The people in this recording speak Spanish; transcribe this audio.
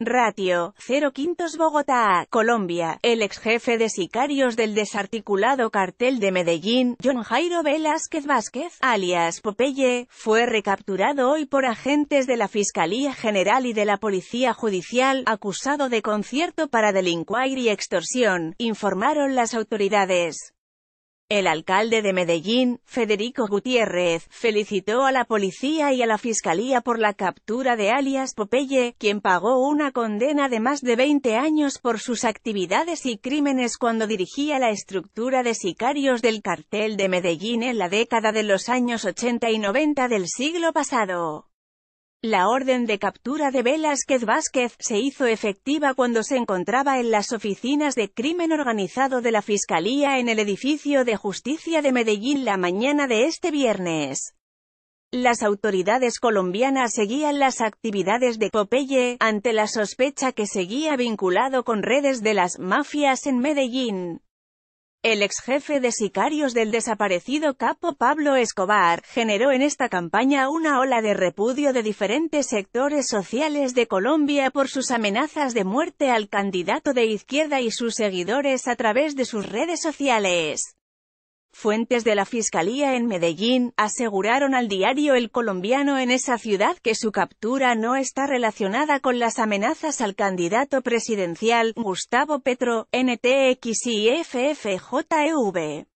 Ratio, 0 Quintos Bogotá, Colombia, el ex jefe de sicarios del desarticulado cartel de Medellín, John Jairo Velázquez Vázquez, alias Popeye, fue recapturado hoy por agentes de la Fiscalía General y de la Policía Judicial, acusado de concierto para delincuir y extorsión, informaron las autoridades. El alcalde de Medellín, Federico Gutiérrez, felicitó a la policía y a la fiscalía por la captura de alias Popeye, quien pagó una condena de más de 20 años por sus actividades y crímenes cuando dirigía la estructura de sicarios del cartel de Medellín en la década de los años 80 y 90 del siglo pasado. La orden de captura de Velázquez Vázquez se hizo efectiva cuando se encontraba en las oficinas de crimen organizado de la Fiscalía en el edificio de justicia de Medellín la mañana de este viernes. Las autoridades colombianas seguían las actividades de Popeye, ante la sospecha que seguía vinculado con redes de las mafias en Medellín. El ex jefe de sicarios del desaparecido capo Pablo Escobar, generó en esta campaña una ola de repudio de diferentes sectores sociales de Colombia por sus amenazas de muerte al candidato de izquierda y sus seguidores a través de sus redes sociales. Fuentes de la Fiscalía en Medellín aseguraron al diario El Colombiano en esa ciudad que su captura no está relacionada con las amenazas al candidato presidencial, Gustavo Petro, NTXIFFJEV.